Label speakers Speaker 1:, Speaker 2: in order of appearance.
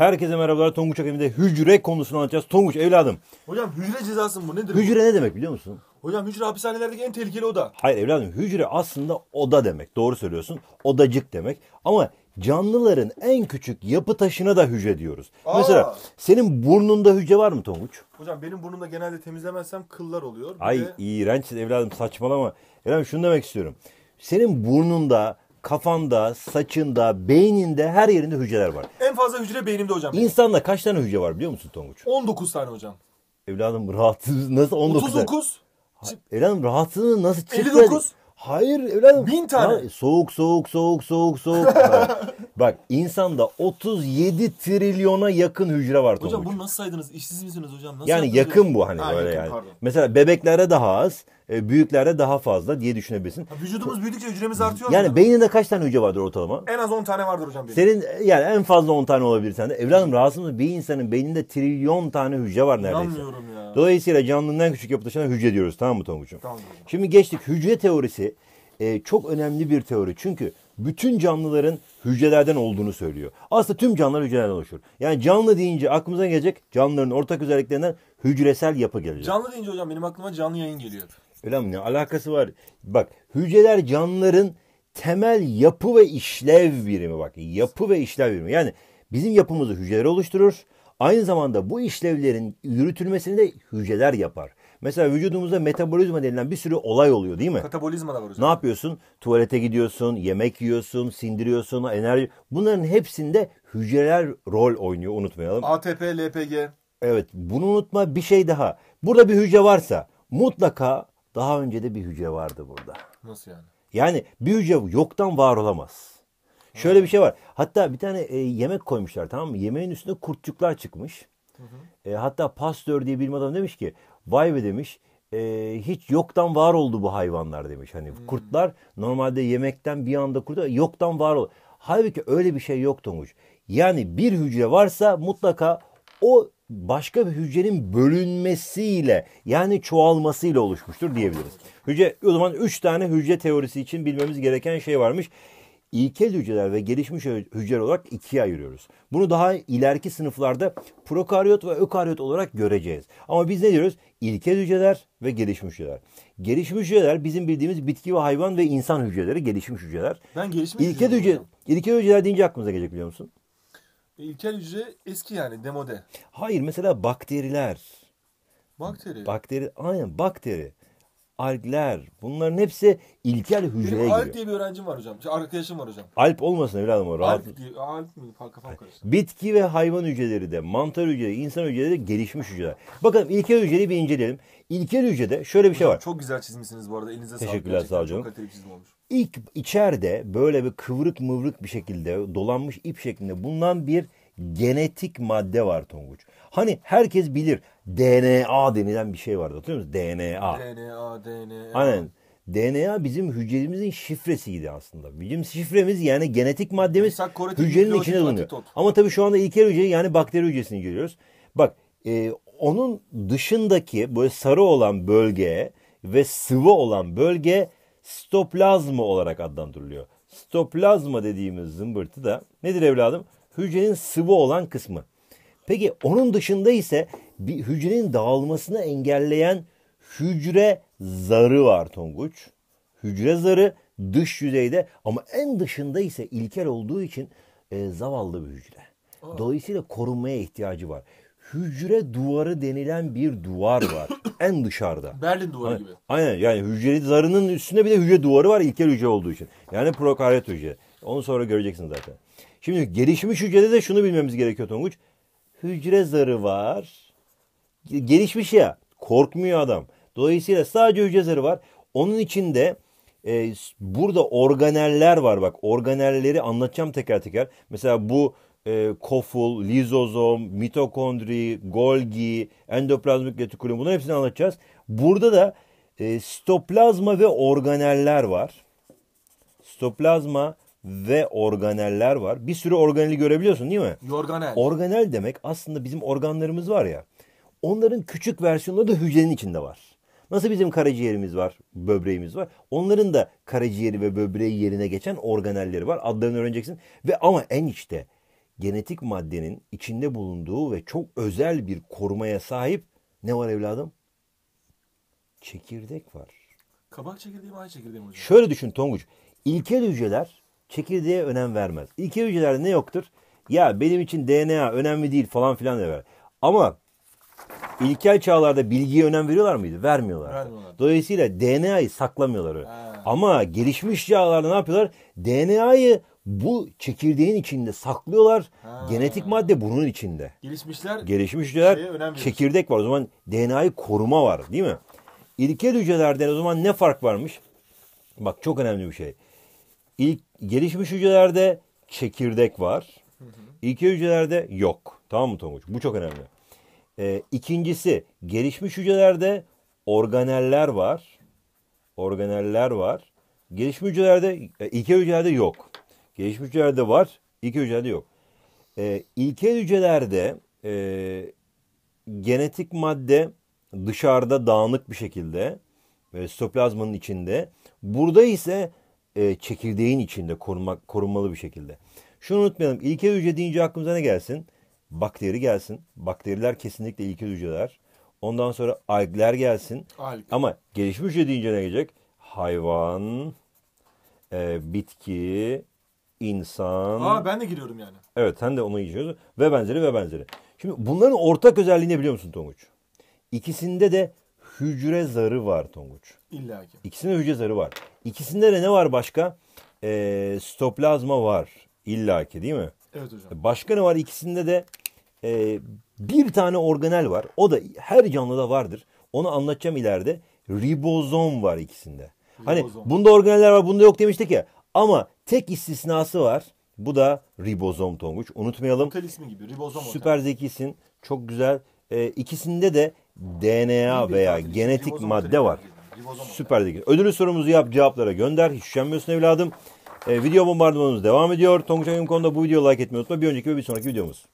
Speaker 1: Herkese merhabalar. Tonguç Akademi'de hücre konusunu anlatacağız. Tonguç evladım. Hocam hücre cezası mı? Bu Nedir bu? Hücre ne demek biliyor musun? Hocam hücre hapishanelerdeki en tehlikeli oda. Hayır evladım hücre aslında oda demek. Doğru söylüyorsun. Odacık demek. Ama canlıların en küçük yapı taşına da hücre diyoruz. Aa. Mesela senin burnunda hücre var mı Tonguç? Hocam benim burnumda genelde temizlemezsem kıllar oluyor. Ay de- iğrençsin evladım saçmalama. Evladım şunu demek istiyorum. Senin burnunda kafanda, saçında, beyninde her yerinde hücreler var. En fazla hücre beynimde hocam. İnsanda kaç tane hücre var biliyor musun Tonguç? 19 tane hocam. Evladım rahatsız nasıl 19? 39. Ha, evladım rahatsızlığı nasıl çıktı? 59. Hayır evladım. Bin tane. Ha, soğuk soğuk soğuk soğuk soğuk. Bak insanda 37 trilyona yakın hücre var Hocam bunu nasıl saydınız? İşsiz misiniz hocam? Nasıl yani yakın bu hani Ha, böyle yakın, yani. pardon. Mesela bebeklere daha az, e, büyüklerde daha fazla diye düşünebilirsin. Ha, Vücudumuz büyüdükçe hücremiz artıyor. Yani hocam. beyninde kaç tane hücre vardır ortalama? En az 10 tane vardır hocam benim. Senin yani en fazla 10 tane olabilir sende. Evladım rahatsız mısın? Bir insanın beyninde trilyon tane hücre var neredeyse. İnanmıyorum ya. Dolayısıyla canlının en küçük yapıtaşına hücre diyoruz tamam mı Tonguç'um? Tamam. Şimdi geçtik hücre teorisi e, çok önemli bir teori. Çünkü bütün canlıların hücrelerden olduğunu söylüyor. Aslında tüm canlılar hücrelerden oluşur. Yani canlı deyince aklımıza gelecek canlıların ortak özelliklerinden hücresel yapı gelecek. Canlı deyince hocam benim aklıma canlı yayın geliyor. Öyle mi? Ne alakası var? Bak hücreler canlıların temel yapı ve işlev birimi bak. Yapı ve işlev birimi. Yani bizim yapımızı hücreler oluşturur. Aynı zamanda bu işlevlerin yürütülmesini de hücreler yapar. Mesela vücudumuzda metabolizma denilen bir sürü olay oluyor değil mi? Katabolizma da var hocam. Ne yapıyorsun? Tuvalete gidiyorsun, yemek yiyorsun, sindiriyorsun, enerji. Bunların hepsinde hücreler rol oynuyor unutmayalım. ATP, LPG. Evet bunu unutma bir şey daha. Burada bir hücre varsa mutlaka daha önce de bir hücre vardı burada. Nasıl yani? Yani bir hücre yoktan var olamaz. Şöyle hmm. bir şey var. Hatta bir tane e, yemek koymuşlar tamam mı? Yemeğin üstüne kurtçuklar çıkmış. Hı hı. E, hatta Pasteur diye bilim adamı demiş ki Vay be demiş e, hiç yoktan var oldu bu hayvanlar demiş. Hani hmm. kurtlar normalde yemekten bir anda kurtlar yoktan var oldu. Halbuki öyle bir şey yok Tonguç. Yani bir hücre varsa mutlaka o başka bir hücrenin bölünmesiyle yani çoğalmasıyla oluşmuştur diyebiliriz. Hücre o zaman 3 tane hücre teorisi için bilmemiz gereken şey varmış. İlkel hücreler ve gelişmiş hücreler olarak ikiye ayırıyoruz. Bunu daha ileriki sınıflarda prokaryot ve ökaryot olarak göreceğiz. Ama biz ne diyoruz? İlkel hücreler ve gelişmiş hücreler. Gelişmiş hücreler bizim bildiğimiz bitki ve hayvan ve insan hücreleri gelişmiş hücreler. Ben gelişmiş İlkel hücre, hocam. ilkel hücreler deyince aklımıza gelecek biliyor musun? İlkel hücre eski yani demode. Hayır mesela bakteriler. Bakteri. Bakteri aynen bakteri algler bunların hepsi ilkel hücreye Benim giriyor. Alp diye bir öğrencim var hocam. Şey, arkadaşım var hocam. Alp olmasın evladım o. Rahat... Alp, diye, alp mi? Kafam karıştı. Bitki ve hayvan hücreleri de, mantar hücreleri, insan hücreleri de gelişmiş hücreler. Bakalım ilkel hücreyi bir inceleyelim. İlkel hücrede şöyle bir şey var. Çok güzel çizmişsiniz bu arada. Elinize sağlık. Teşekkürler sağ olun. Çok kaliteli çizim olmuş. İlk içeride böyle bir kıvrık mıvrık bir şekilde dolanmış ip şeklinde bulunan bir genetik madde var Tonguç. Hani herkes bilir DNA denilen bir şey vardı hatırlıyor musun? DNA. DNA, DNA. Aynen. DNA bizim hücremizin şifresiydi aslında. Bizim şifremiz yani genetik maddemiz hücrenin içine bulunuyor. Ama tabii şu anda ilkel hücre yani bakteri hücresini görüyoruz. Bak e, onun dışındaki böyle sarı olan bölge ve sıvı olan bölge stoplazma olarak adlandırılıyor. Stoplazma dediğimiz zımbırtı da nedir evladım? hücrenin sıvı olan kısmı. Peki onun dışında ise bir hücrenin dağılmasını engelleyen hücre zarı var Tonguç. Hücre zarı dış yüzeyde ama en dışında ise ilkel olduğu için e, zavallı bir hücre. Aa. Dolayısıyla korunmaya ihtiyacı var. Hücre duvarı denilen bir duvar var en dışarıda. Berlin duvarı aynen, gibi. Aynen yani hücre zarının üstünde bir de hücre duvarı var ilkel hücre olduğu için. Yani prokaryot hücre. Onu sonra göreceksin zaten. Şimdi gelişmiş hücrede de şunu bilmemiz gerekiyor Tonguç. Hücre zarı var. Gelişmiş ya. Korkmuyor adam. Dolayısıyla sadece hücre zarı var. Onun içinde e, burada organeller var bak. Organelleri anlatacağım teker teker. Mesela bu e, koful, lizozom, mitokondri, Golgi, endoplazmik retikulum bunların hepsini anlatacağız. Burada da e, sitoplazma ve organeller var. Stoplazma ve organeller var. Bir sürü organeli görebiliyorsun değil mi? Organel. Organel demek aslında bizim organlarımız var ya. Onların küçük versiyonları da hücrenin içinde var. Nasıl bizim karaciğerimiz var, böbreğimiz var. Onların da karaciğeri ve böbreği yerine geçen organelleri var. Adlarını öğreneceksin. Ve ama en içte genetik maddenin içinde bulunduğu ve çok özel bir korumaya sahip ne var evladım? Çekirdek var. Kabak çekirdeği mi ay çekirdeği mi hocam? Şöyle düşün Tonguç. İlkel hücreler Çekirdeğe önem vermez. İlke hücrelerde ne yoktur? Ya benim için DNA önemli değil falan filan der. Ama ilkel çağlarda bilgiye önem veriyorlar mıydı? Vermiyorlar. Dolayısıyla DNA'yı saklamıyorlar öyle. Ama gelişmiş çağlarda ne yapıyorlar? DNA'yı bu çekirdeğin içinde saklıyorlar. Ha. Genetik madde bunun içinde. Gelişmişler. Gelişmişler. Çekirdek var. O zaman DNA'yı koruma var değil mi? İlkel hücrelerde o zaman ne fark varmış? Bak çok önemli bir şey. İlk gelişmiş hücrelerde çekirdek var. Hı hücrelerde yok. Tamam mı Tonguç? Bu çok önemli. Ee, ikincisi gelişmiş hücrelerde organeller var. Organeller var. Gelişmiş hücrelerde e, ilkel hücrelerde yok. Gelişmiş hücrelerde var. İlkel hücrelerde yok. Ee, ilkel hücrelerde e, genetik madde dışarıda dağınık bir şekilde e, sitoplazmanın içinde. Burada ise e, çekirdeğin içinde korunma, korunmalı bir şekilde. Şunu unutmayalım. İlkel hücre deyince aklımıza ne gelsin? Bakteri gelsin. Bakteriler kesinlikle ilkel hücreler. Ondan sonra algler gelsin. Alg. Ama gelişmiş hücre deyince ne gelecek? Hayvan, e, bitki, insan. Aa ben de giriyorum yani. Evet sen de onu geçiyorsun. Ve benzeri ve benzeri. Şimdi bunların ortak özelliğini biliyor musun Tonguç? İkisinde de hücre zarı var Tonguç. İlla ki. İkisinde hücre zarı var. İkisinde de ne var başka? E, stoplazma var. İlla ki değil mi? Evet hocam. Başka ne var? İkisinde de e, bir tane organel var. O da her canlıda vardır. Onu anlatacağım ileride. Ribozom var ikisinde. Hani ribozom. Hani bunda organeller var bunda yok demiştik ya. Ama tek istisnası var. Bu da ribozom Tonguç. Unutmayalım. Otel ismi gibi ribozom Süper otel. zekisin. Çok güzel. E, ikisinde de DNA veya genetik madde var. Süper değil. Ödülü sorumuzu yap cevaplara gönder. Hiç üşenmiyorsun evladım. E, video bombardımanımız devam ediyor. Tonguç Ayın konuda bu videoyu like etmeyi unutma. Bir önceki ve bir sonraki videomuz.